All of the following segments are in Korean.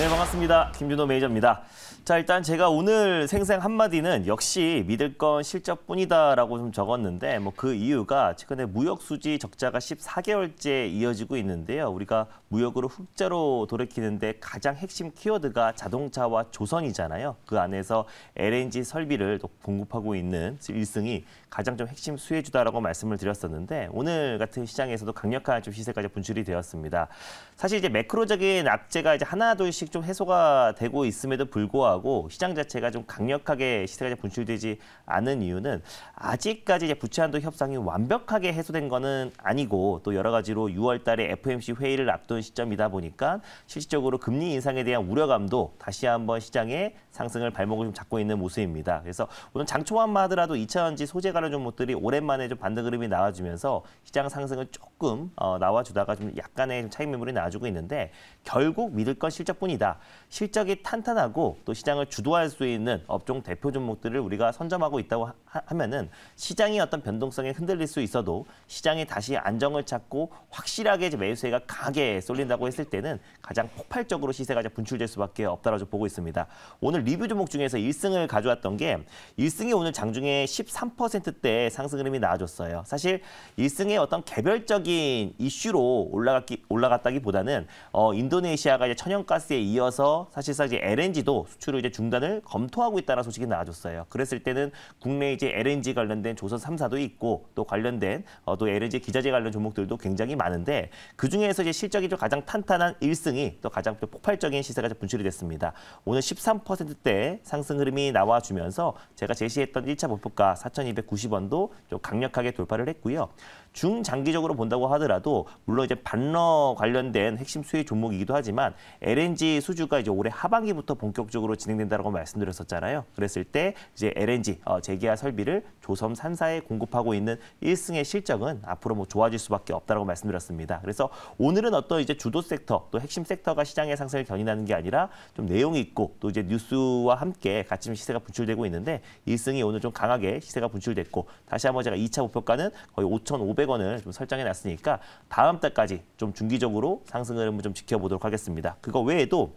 네, 반갑습니다. 김준호 매니저입니다. 자, 일단 제가 오늘 생생 한마디는 역시 믿을 건 실적뿐이다라고 좀 적었는데 뭐 그 이유가 최근에 무역 수지 적자가 14개월째 이어지고 있는데요. 우리가 무역으로 흑자로 돌이키는데 가장 핵심 키워드가 자동차와 조선이잖아요. 그 안에서 LNG 설비를 또 공급하고 있는 일승이 가장 좀 핵심 수혜주다라고 말씀을 드렸었는데 오늘 같은 시장에서도 강력한 좀 시세까지 분출이 되었습니다. 사실 이제 매크로적인 악재가 이제 하나둘씩 좀 해소가 되고 있음에도 불구하고 시장 자체가 좀 강력하게 시세가 분출되지 않은 이유는 아직까지 이제 부채 한도 협상이 완벽하게 해소된 거는 아니고 또 여러 가지로 6월 달에 f m c 회의를 앞둔 있던 시점이다 보니까 실질적으로 금리 인상에 대한 우려감도 다시 한번 시장에 상승을 발목을 좀 잡고 있는 모습입니다. 그래서 오늘 장초만만 하더라도 2차원지 소재 관련 목들이 오랜만에 좀 반등 흐름이 나와주면서 시장 상승을 조금 어, 나와주다가 좀 약간의 좀 차익 매물이 나와주고 있는데 결국 믿을 건 실적뿐이다. 실적이 탄탄하고 또 시장을 주도할 수 있는 업종 대표 종목들을 우리가 선점하고 있다고 하, 면은 시장이 어떤 변동성에 흔들릴 수 있어도 시장이 다시 안정을 찾고 확실하게 매수세가 강하게 쏠린다고 했을 때는 가장 폭발적으로 시세가 분출될 수밖에 없다라고 보고 있습니다. 오늘 리뷰 종목 중에서 1승을 가져왔던 게 1승이 오늘 장중에 13%대 상승 흐름이 나와줬어요. 사실 1승의 어떤 개별적인 이슈로 올라갔기, 올라갔다기보다는 어, 인도네시아가 이제 천연가스에 이어서 사실상 이제 LNG도 수출을 이제 중단을 검토하고 있다는 소식이 나와줬어요. 그랬을 때는 국내 이제 LNG 관련된 조선 3사도 있고 또 관련된 어, 또 LNG 기자재 관련 종목들도 굉장히 많은데 그 중에서 이제 실적이 좀 가장 탄탄한 1승이 또 가장 또 폭발적인 시세가 분출이 됐습니다. 오늘 13%대 상승 흐름이 나와주면서 제가 제시했던 1차 목표가 4,290원도 좀 강력하게 돌파를 했고요. 중장기적으로 본다고 하더라도 물론 이제 반러 관련된 핵심 수혜 종목이기도 하지만 LNG 수주가 이제 올해 하반기부터 본격적으로 진행된다고 말씀드렸었잖아요. 그랬을 때 이제 LNG 어, 재계약 설비를 조선 산사에 공급하고 있는 1승의 실적은 앞으로 뭐 좋아질 수밖에 없다고 말씀드렸습니다. 그래서 오늘은 어떤 이제 주도 섹터 또 핵심 섹터가 시장의 상승을 견인하는 게 아니라 좀 내용이 있고 또 이제 뉴스와 함께 같이 좀 시세가 분출되고 있는데 1승이 오늘 좀 강하게 시세가 분출됐고 다시 한번 제가 2차 목표가는 거의 5,500 500원을 좀 설정해 놨으니까 다음 달까지 좀 중기적으로 상승 흐름을 좀 지켜보도록 하겠습니다. 그거 외에도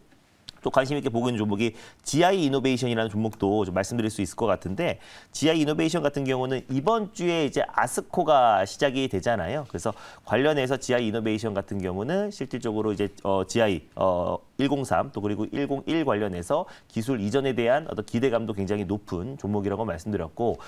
또 관심 있게 보고 있는 종목이 GI 이노베이션이라는 종목도 좀 말씀드릴 수 있을 것 같은데 GI 이노베이션 같은 경우는 이번 주에 이제 아스코가 시작이 되잖아요. 그래서 관련해서 GI 이노베이션 같은 경우는 실질적으로 이제 어, GI 어, 103 또 그리고 101 관련해서 기술 이전에 대한 어떤 기대감도 굉장히 높은 종목이라고 말씀드렸고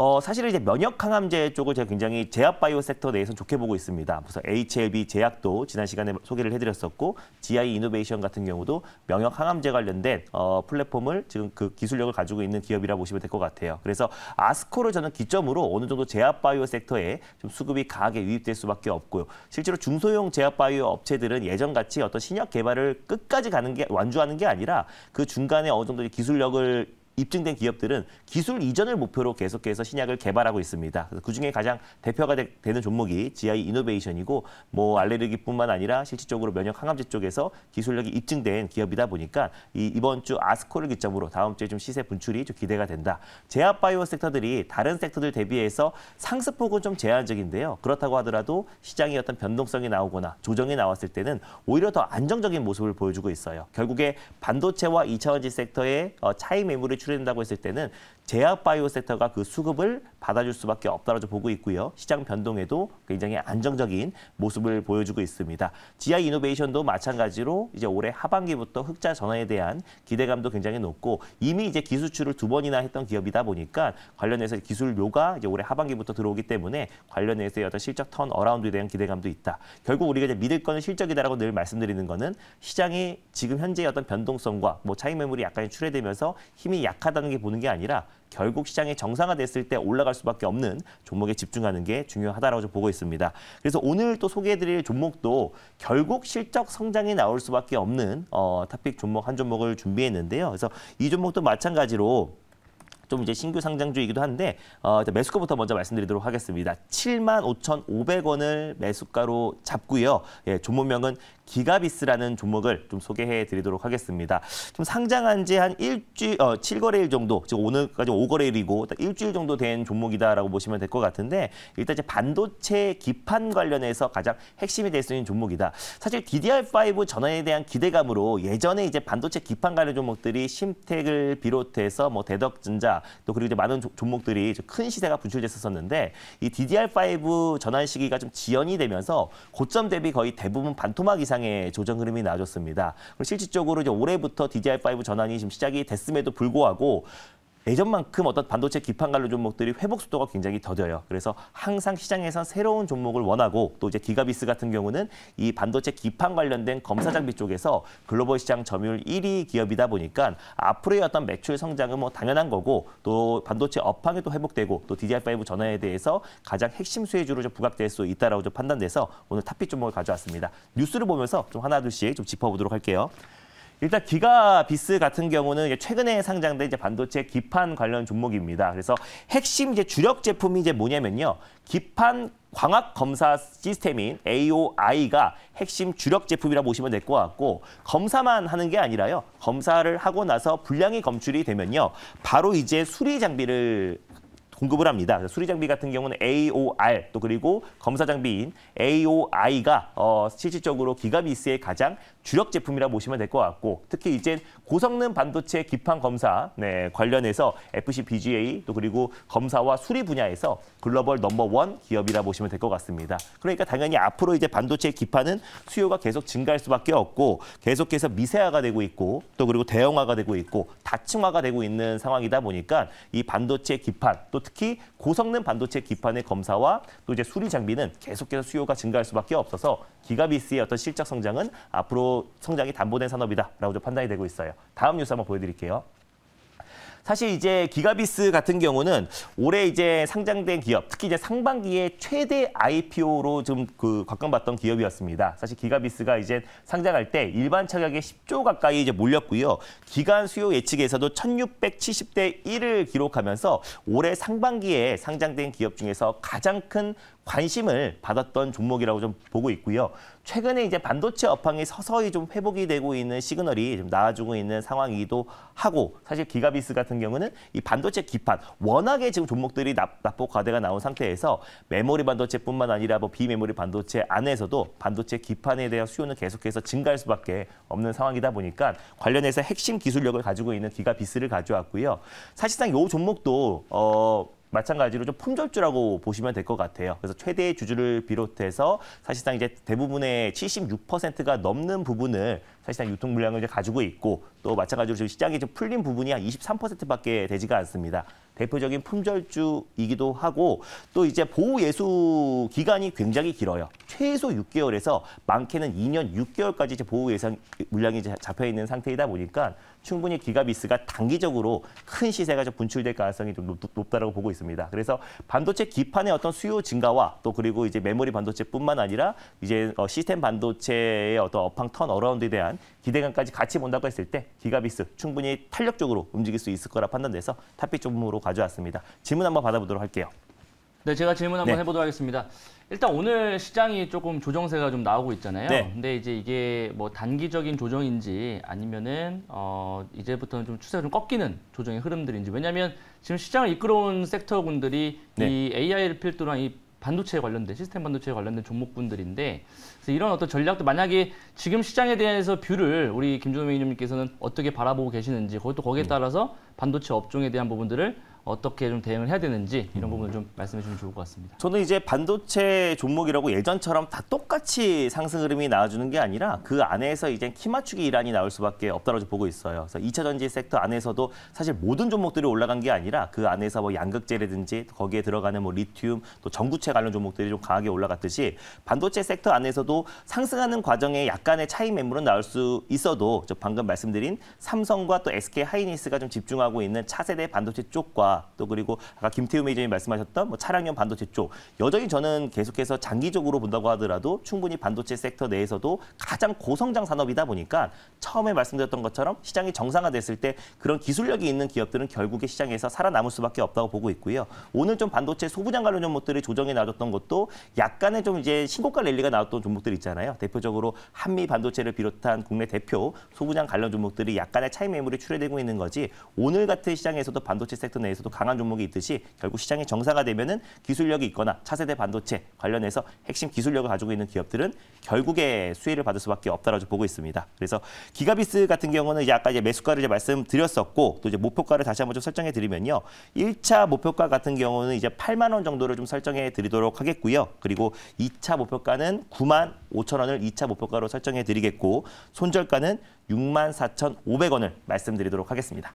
어, 사실은 이제 면역 항암제 쪽을 제가 굉장히 제약 바이오 섹터 내에서 좋게 보고 있습니다. 그래서 HLB 제약도 지난 시간에 소개를 해드렸었고 GI 이노베이션 같은 경우도 면역 항암제 관련된 어, 플랫폼을 지금 그 기술력을 가지고 있는 기업이라 보시면 될 것 같아요. 그래서 아스코를 저는 기점으로 어느 정도 제약 바이오 섹터에 좀 수급이 강하게 유입될 수밖에 없고요. 실제로 중소형 제약 바이오 업체들은 예전같이 어떤 신약 개발을 끝까지 가는 게 완주하는 게 아니라 그 중간에 어느 정도 기술력을 입증된 기업들은 기술 이전을 목표로 계속해서 신약을 개발하고 있습니다. 그중에 그 가장 대표가 되, 는 종목이 GI 이노베이션이고 뭐 알레르기뿐만 아니라 실질적으로 면역 항암제 쪽에서 기술력이 입증된 기업이다 보니까 이, 이번 주 아스코를 기점으로 다음 주에 좀 시세 분출이 좀 기대가 된다. 제약 바이오 섹터들이 다른 섹터들 대비해서 상승폭은 좀 제한적인데요. 그렇다고 하더라도 시장이 어떤 변동성이 나오거나 조정이 나왔을 때는 오히려 더 안정적인 모습을 보여주고 있어요. 결국에 반도체와 2차원지 섹터의 어, 차이 매물의 제출된다고 했을 때는 제약 바이오 섹터가 그 수급을 받아줄 수밖에 없다라고 보고 있고요. 시장 변동에도 굉장히 안정적인 모습을 보여주고 있습니다. GI 이노베이션도 마찬가지로 이제 올해 하반기부터 흑자 전환에 대한 기대감도 굉장히 높고 이미 이제 기수출을 두 번이나 했던 기업이다 보니까 관련해서 기술료가 이제 올해 하반기부터 들어오기 때문에 관련해서의 어떤 실적 턴 어라운드에 대한 기대감도 있다. 결국 우리가 이제 믿을 거는 실적이다라고 늘 말씀드리는 거는 시장이 지금 현재의 어떤 변동성과 뭐 차익 매물이 약간 출해되면서 힘이 약하다는 게 보는 게 아니라 결국 시장이 정상화됐을 때 올라갈 수밖에 없는 종목에 집중하는 게중요하다고 보고 있습니다. 그래서 오늘 또 소개해드릴 종목도 결국 실적 성장이 나올 수밖에 없는 어, 탑픽 종목 한 종목을 준비했는데요. 그래서 이 종목도 마찬가지로 좀 이제 신규 상장주이기도 한데 어, 매수가부터 먼저 말씀드리도록 하겠습니다. 7만 5,500원을 매수가로 잡고요. 예, 종목명은 기가비스라는 종목을 좀 소개해 드리도록 하겠습니다. 좀 상장한 지 한 일주일, 어, 7거래일 정도, 지금 오늘까지 5거래일이고 일주일 정도 된 종목이다라고 보시면 될 것 같은데 일단 이제 반도체 기판 관련해서 가장 핵심이 될 수 있는 종목이다. 사실 DDR5 전환에 대한 기대감으로 예전에 이제 반도체 기판 관련 종목들이 심택을 비롯해서 뭐 대덕전자, 또 그리고 이제 많은 조, 종목들이 큰 시세가 분출됐었었는데 이 DDR5 전환 시기가 좀 지연이 되면서 고점 대비 거의 대부분 반토막 이상의 조정 흐름이 나와졌습니다 실질적으로 이제 올해부터 DDR5 전환이 지금 시작이 됐음에도 불구하고 예전만큼 어떤 반도체 기판 관련 종목들이 회복 속도가 굉장히 더뎌요. 그래서 항상 시장에서 새로운 종목을 원하고 또 이제 기가비스 같은 경우는 이 반도체 기판 관련된 검사 장비 쪽에서 글로벌 시장 점유율 1위 기업이다 보니까 앞으로의 어떤 매출 성장은 뭐 당연한 거고 또 반도체 업황이 또 회복되고 또 DDR5 전환에 대해서 가장 핵심 수혜주로 좀 부각될 수 있다라고 좀 판단돼서 오늘 탑픽 종목을 가져왔습니다. 뉴스를 보면서 좀 하나 둘씩 좀 짚어보도록 할게요. 일단 기가비스 같은 경우는 최근에 상장된 이제 반도체 기판 관련 종목입니다. 그래서 핵심 이제 주력 제품이 이제 뭐냐면요. 기판 광학 검사 시스템인 AOI가 핵심 주력 제품이라 보시면 될 것 같고 검사만 하는 게 아니라요. 검사를 하고 나서 불량이 검출이 되면요. 바로 이제 수리 장비를 공급을 합니다. 수리 장비 같은 경우는 AOR 또 그리고 검사 장비인 AOI가 어, 실질적으로 기가미스의 가장 주력 제품이라 보시면 될 것 같고 특히 이제 고성능 반도체 기판 검사 네, 관련해서 FC BGA 또 그리고 검사와 수리 분야에서 글로벌 넘버 원 기업이라 보시면 될 것 같습니다. 그러니까 당연히 앞으로 이제 반도체 기판은 수요가 계속 증가할 수밖에 없고 계속해서 미세화가 되고 있고 또 그리고 대형화가 되고 있고 다층화가 되고 있는 상황이다 보니까 이 반도체 기판 또 특히 고성능 반도체 기판의 검사와 또 이제 수리 장비는 계속해서 수요가 증가할 수밖에 없어서 기가비스의 어떤 실적 성장은 앞으로 성장이 담보된 산업이다라고 판단이 되고 있어요. 다음 뉴스 한번 보여드릴게요. 사실 이제 기가비스 같은 경우는 올해 이제 상장된 기업, 특히 이제 상반기에 최대 IPO로 좀그 곽감받던 기업이었습니다. 사실 기가비스가 이제 상장할 때 일반 차격에 10조 가까이 이제 몰렸고요. 기간 수요 예측에서도 1,670대 1을 기록하면서 올해 상반기에 상장된 기업 중에서 가장 큰 관심을 받았던 종목이라고 좀 보고 있고요. 최근에 이제 반도체 업황이 서서히 좀 회복이 되고 있는 시그널이 좀 나아지고 있는 상황이기도 하고 사실 기가비스 같은 경우는 이 반도체 기판 워낙에 지금 종목들이 납폭 과대가 나온 상태에서 메모리 반도체뿐만 아니라 뭐 비메모리 반도체 안에서도 반도체 기판에 대한 수요는 계속해서 증가할 수밖에 없는 상황이다 보니까 관련해서 핵심 기술력을 가지고 있는 기가비스를 가져왔고요. 사실상 이 종목도 어 마찬가지로 좀 품절주라고 보시면 될 것 같아요. 그래서 최대 주주를 비롯해서 사실상 이제 대부분의 76%가 넘는 부분을 사실상 유통 물량을 이제 가지고 있고 또 마찬가지로 지금 시장이 좀 풀린 부분이 한 23%밖에 되지가 않습니다. 대표적인 품절주이기도 하고 또 이제 보호 예수 기간이 굉장히 길어요. 최소 6개월에서 많게는 2년 6개월까지 이제 보호 예상 물량이 잡혀 있는 상태이다 보니까 충분히 기가비스가 단기적으로 큰 시세가 좀 분출될 가능성이 좀 높, 다라고 보고 있습니다. 그래서 반도체 기판의 어떤 수요 증가와 또 그리고 이제 메모리 반도체뿐만 아니라 이제 어, 시스템 반도체의 어떤 업황 턴 어라운드에 대한 기대감까지 같이 본다고 했을 때 기가비스 충분히 탄력적으로 움직일 수 있을 거라 판단돼서 탑픽 종목으로 가져왔습니다. 질문 한번 받아보도록 할게요. 네, 제가 질문 한번 네. 해보도록 하겠습니다. 일단 오늘 시장이 조금 조정세가 좀 나오고 있잖아요. 네. 근데 이제 이게 뭐 단기적인 조정인지 아니면은 어 이제부터는 좀 추세가 좀 꺾이는 조정의 흐름들인지 왜냐하면 지금 시장을 이끌어온 섹터군들이 네. 이 AI를 필두로 한 이 반도체에 관련된 시스템 반도체에 관련된 종목군들인데 그래서 이런 어떤 전략도 만약에 지금 시장에 대해서 뷰를 우리 김준호 매원님께서는 어떻게 바라보고 계시는지 그것도 거기에 음. 따라서 반도체 업종에 대한 부분들을 어떻게 좀 대응을 해야 되는지 이런 음. 부분을 좀 말씀해 주면 좋을 것 같습니다. 저는 이제 반도체 종목이라고 예전처럼 다 똑같이 상승 흐름이 나와주는 게 아니라 그 안에서 이제 키 맞추기 이란이 나올 수밖에 없다고 보고 있어요. 그래서 2차 전지 섹터 안에서도 사실 모든 종목들이 올라간 게 아니라 그 안에서 뭐 양극재라든지 거기에 들어가는 뭐 리튬 또 전구체 관련 종목들이 좀 강하게 올라갔듯이 반도체 섹터 안에서도 상승하는 과정에 약간의 차이 매물은 나올 수 있어도 방금 말씀드린 삼성과 또 SK 하이니스가좀 집중하고 있는 차세대 반도체 쪽과 또 그리고 아까 김태우 매니저님 말씀하셨던 뭐 차량용 반도체 쪽 여전히 저는 계속해서 장기적으로 본다고 하더라도 충분히 반도체 섹터 내에서도 가장 고성장 산업이다 보니까 처음에 말씀드렸던 것처럼 시장이 정상화됐을 때 그런 기술력이 있는 기업들은 결국에 시장에서 살아남을 수밖에 없다고 보고 있고요. 오늘 좀 반도체 소부장 관련 종목들이 조정이 나왔던 것도 약간의 좀 이제 신고가 랠리가 나왔던 종목들 있잖아요. 대표적으로 한미 반도체를 비롯한 국내 대표 소부장 관련 종목들이 약간의 차이 매물이 출해되고 있는 거지 오늘 같은 시장에서도 반도체 섹터 내에서 반도서도 강한 종목이 있듯이 결국 시장이 정사가 되면은 기술력이 있거나 차세대 반도체 관련해서 핵심 기술력을 가지고 있는 기업들은 결국에 수혜를 받을 수밖에 없다라고 보고 있습니다. 그래서 기가비스 같은 경우는 이제 아까 이제 매수가를 이제 말씀드렸었고 또 이제 목표가를 다시 한번 좀 설정해 드리면요. 1차 목표가 같은 경우는 이제 8만 원 정도를 좀 설정해 드리도록 하겠고요. 그리고 2차 목표가는 9만 5천 원을 2차 목표가로 설정해 드리겠고 손절가는 6 4,500원을 말씀드리도록 하겠습니다.